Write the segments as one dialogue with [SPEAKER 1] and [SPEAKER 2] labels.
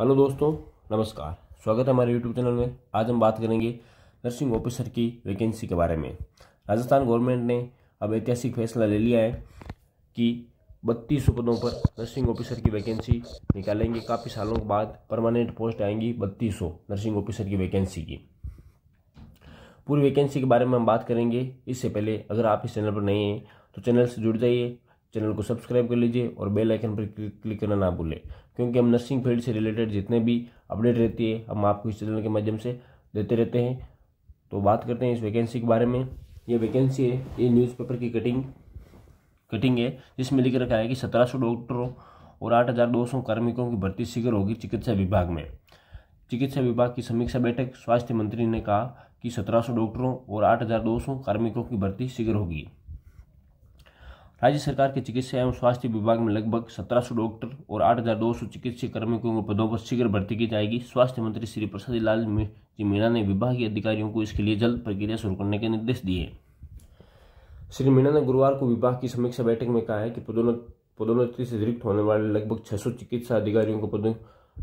[SPEAKER 1] hello दोस्तों नमस्कार स्वागत है हमारे यूट्यूब चैनल में आज हम बात करेंगे नर्सिंग ऑफिसर की वैकेंसी के बारे में राजस्थान गवर्नमेंट ने अब ऐतिहासिक फैसला ले लिया है कि बत्तीस पदों पर नर्सिंग ऑफिसर की वैकेंसी निकालेंगे काफ़ी सालों के बाद परमानेंट पोस्ट आएंगी बत्तीस नर्सिंग ऑफिसर की वैकेंसी की पूरी वैकेंसी के बारे में हम बात करेंगे इससे पहले अगर आप इस चैनल पर नए हैं तो चैनल से जुड़ जाइए चैनल को सब्सक्राइब कर लीजिए और बेल आइकन पर क्लिक करना ना भूलें क्योंकि हम नर्सिंग फील्ड से रिलेटेड जितने भी अपडेट रहती है हम आपको इस चैनल के माध्यम से देते रहते हैं तो बात करते हैं इस वैकेंसी के बारे में ये वैकेंसी है ये न्यूज़पेपर की कटिंग कटिंग है जिसमें लिख रखा है कि सत्रह डॉक्टरों और आठ हज़ार दो सौ कार्मिकों की भर्ती शीघ्र होगी चिकित्सा विभाग में चिकित्सा विभाग की समीक्षा बैठक स्वास्थ्य मंत्री ने कहा कि सत्रह डॉक्टरों और आठ हज़ार दो सौ कार्मिकों की भर्ती शीघ्र होगी राज्य सरकार के चिकित्सा एवं स्वास्थ्य विभाग में लगभग 1700 डॉक्टर और 8,200 चिकित्सा कर्मियों के पदों पर शीघ्र भर्ती की जाएगी स्वास्थ्य मंत्री श्री प्रसाद लाल जी मीणा ने विभागीय अधिकारियों को इसके लिए जल्द प्रक्रिया शुरू करने के निर्देश दिए श्री मीणा ने गुरुवार को विभाग की समीक्षा बैठक में कहा है कि पदोन्नत पदोन्नति से रिक्त होने वाले लगभग छह चिकित्सा अधिकारियों को पदों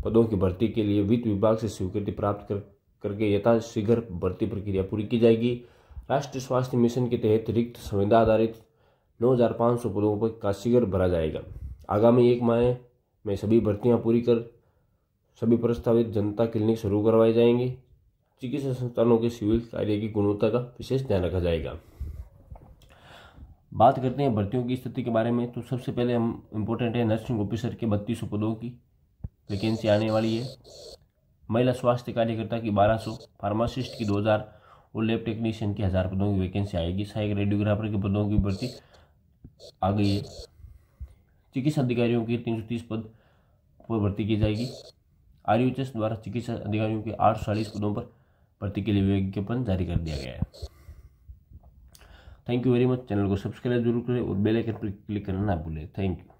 [SPEAKER 1] पदों की भर्ती के लिए वित्त विभाग से स्वीकृति प्राप्त कर करके यथाशीघ्र भर्ती प्रक्रिया पूरी की जाएगी राष्ट्रीय स्वास्थ्य मिशन के तहत रिक्त संविदा आधारित नौ हज़ार पाँच सौ पदों पर काशिगर भरा जाएगा आगामी एक माह में सभी भर्तियां पूरी कर सभी प्रस्तावित जनता क्लिनिक शुरू करवाए जाएंगे चिकित्सा संस्थानों के सिविल कार्य की गुणवत्ता का विशेष ध्यान रखा जाएगा बात करते हैं भर्तियों की स्थिति के बारे में तो सबसे पहले हम इम्पोर्टेंट है नर्सिंग ऑफिसर के बत्तीस पदों की वैकेंसी आने वाली है महिला स्वास्थ्य कार्यकर्ता की 1200, फार्मासिस्ट की 2000 और लैब टेक्नीशियन की हज़ार पदों की वैकेंसी आएगी सहायक रेडियोग्राफर के पदों की भर्ती आ गई है चिकित्सा अधिकारियों के तीन सौ तीस पद पर भर्ती की जाएगी आर यू द्वारा चिकित्सा अधिकारियों के आठ चालीस पदों पर भर्ती के लिए विज्ञापन जारी कर दिया गया है thank you very much channel को सब्सक्राइब जरूर करें और बेल आइकन पर क्लिक करना ना भूलें थैंक यू